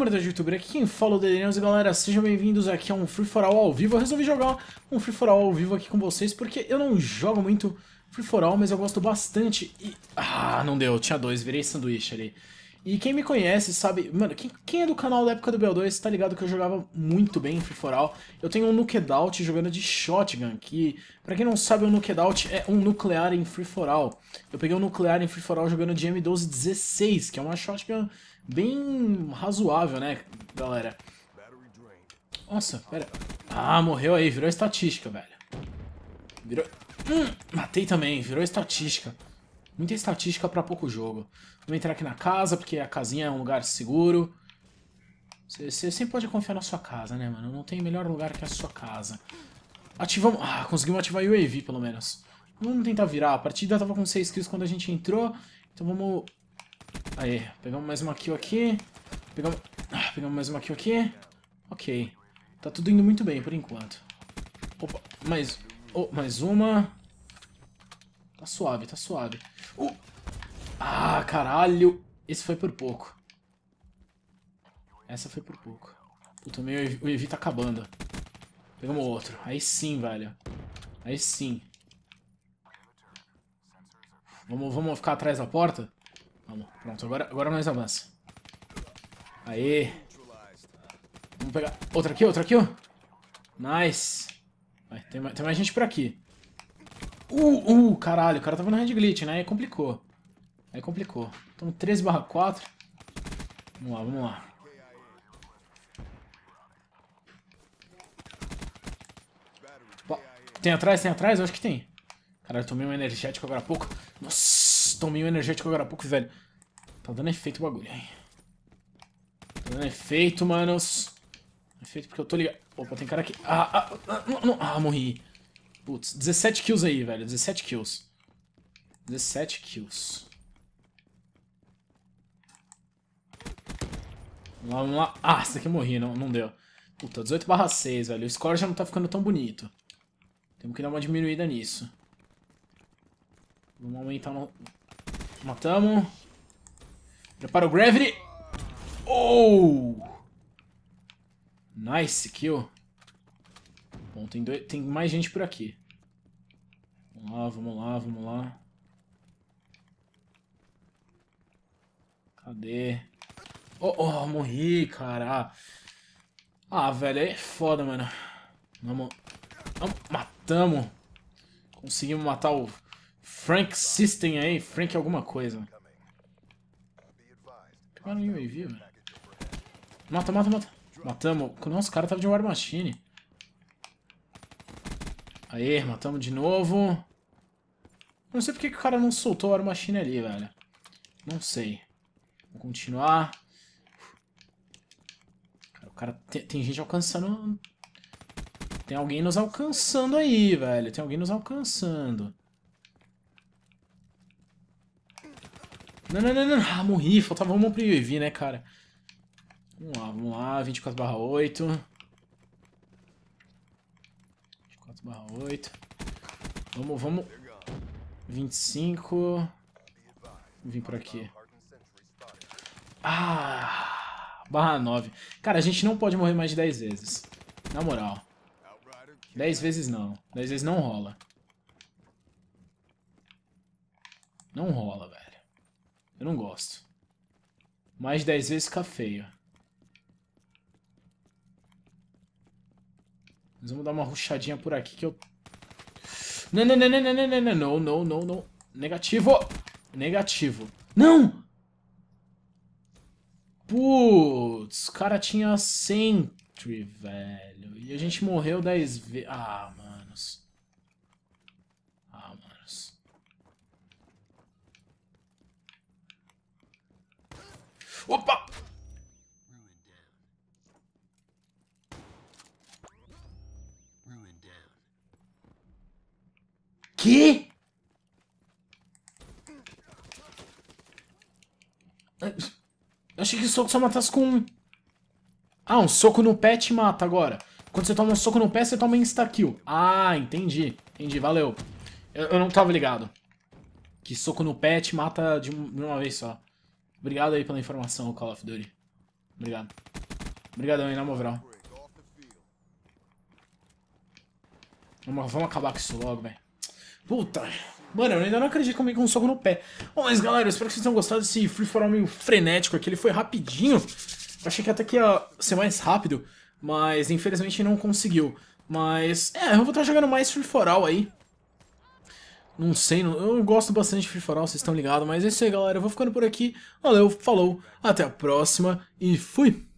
comunidade youtuber, aqui quem fala é o Delirians e galera, sejam bem-vindos aqui a um Free For All ao vivo. Eu resolvi jogar um Free For All ao vivo aqui com vocês, porque eu não jogo muito Free For All, mas eu gosto bastante e... Ah, não deu, tinha dois, virei sanduíche ali. E quem me conhece sabe. Mano, quem, quem é do canal da época do BO2 tá ligado que eu jogava muito bem em Free For All. Eu tenho um nuke Out jogando de Shotgun, que, pra quem não sabe, um nuke Out é um nuclear em Free For All. Eu peguei um nuclear em Free For All jogando de M1216, que é uma Shotgun bem razoável, né, galera? Nossa, pera. Ah, morreu aí, virou estatística, velho. Virou. Hum, matei também, virou estatística. Muita estatística para pouco jogo. Vamos entrar aqui na casa, porque a casinha é um lugar seguro. Você sempre pode confiar na sua casa, né, mano? Não tem melhor lugar que a sua casa. Ativamos... Ah, conseguimos ativar o UAV, pelo menos. Vamos tentar virar. A partida tava com 6 kills quando a gente entrou. Então vamos... Aí, pegamos mais uma kill aqui. Pegamos... Ah, pegamos mais uma kill aqui. Ok. Tá tudo indo muito bem, por enquanto. Opa, mais... Oh, mais uma. Tá suave, tá suave. Ah, caralho. Esse foi por pouco. Essa foi por pouco. Puta, o Evi tá acabando. Pegamos outro. Aí sim, velho. Aí sim. Vamos, vamos ficar atrás da porta? Vamos. Pronto, agora, agora nós avança. Aê. Vamos pegar... Outra aqui, outra aqui, Nice. Vai, tem, mais, tem mais gente por aqui. Uh, uh, caralho. O cara tava no red glitch, né? E complicou. Aí complicou. Então 13 barra 4. Vamos lá, vamos lá. Pô, tem atrás, tem atrás? Eu acho que tem. Caralho, tomei um energético agora há pouco. Nossa, tomei um energético agora há pouco, velho. Tá dando efeito o bagulho, hein. Tá dando efeito, manos. Efeito porque eu tô ligado. Opa, tem cara aqui. Ah, ah, ah, não, não. ah morri. Putz, 17 kills aí, velho. 17 kills. 17 kills. Vamos lá, vamos lá. Ah, esse aqui eu morri, não, não deu. Puta, 18 barra 6, velho. O score já não tá ficando tão bonito. Temos que dar uma diminuída nisso. Vamos aumentar no... Matamos. Prepara o Gravity. Oh! Nice kill. Bom, tem, dois... tem mais gente por aqui. Vamos lá, vamos lá, vamos lá. Cadê? Oh, oh, morri, cara. Ah, velho, aí é foda, mano. Vamos. matamos. Conseguimos matar o Frank System aí. Frank alguma coisa. Pegaram o UAV, velho. Mata, mata, mata. Matamos. Nossa, o cara tava de War Machine. Aê, matamos de novo. não sei porque que o cara não soltou a War Machine ali, velho. Não sei. Vou continuar. Cara, tem, tem gente alcançando... Tem alguém nos alcançando aí, velho. Tem alguém nos alcançando. Não, não, não, não. Ah, morri. Faltava uma pra eu ir, né, cara? Vamos lá, vamos lá. 24 barra 8. 24 barra 8. Vamos, vamos. 25. Vim por aqui. Ah, barra 9. Cara, a gente não pode morrer mais de 10 vezes. Na moral. 10 vezes não. 10 vezes não rola. Não rola, velho. Eu não gosto. Mais 10 vezes fica feio. Nós vamos dar uma ruchadinha por aqui que eu... Não, não, não, não, não, não, não, não, não, não, não. Negativo. Negativo. Não! Putz, o cara tinha Sentry, velho. E a gente morreu 10 vezes. Ah, manos. Ah, manos. Opa! Que? Eu achei que soco só matasse com Ah, um soco no pé te mata agora. Quando você toma um soco no pé, você toma insta-kill. Ah, entendi. Entendi, valeu. Eu, eu, não tava ligado. Que soco no pé te mata de uma vez só. Obrigado aí pela informação, Call of Duty. Obrigado. Obrigadão aí, na moral. Vamos, vamos acabar com isso logo, velho. Puta. Mano, eu ainda não acredito que eu me com um soco no pé. Bom, mas galera, eu espero que vocês tenham gostado desse free for all meio frenético aqui. Ele foi rapidinho. Achei que até que ia ser mais rápido, mas infelizmente não conseguiu. Mas, é, eu vou estar jogando mais free for all aí. Não sei, não, eu gosto bastante de free for all, vocês estão ligados. Mas é isso aí, galera. Eu vou ficando por aqui. Valeu, falou, até a próxima e fui!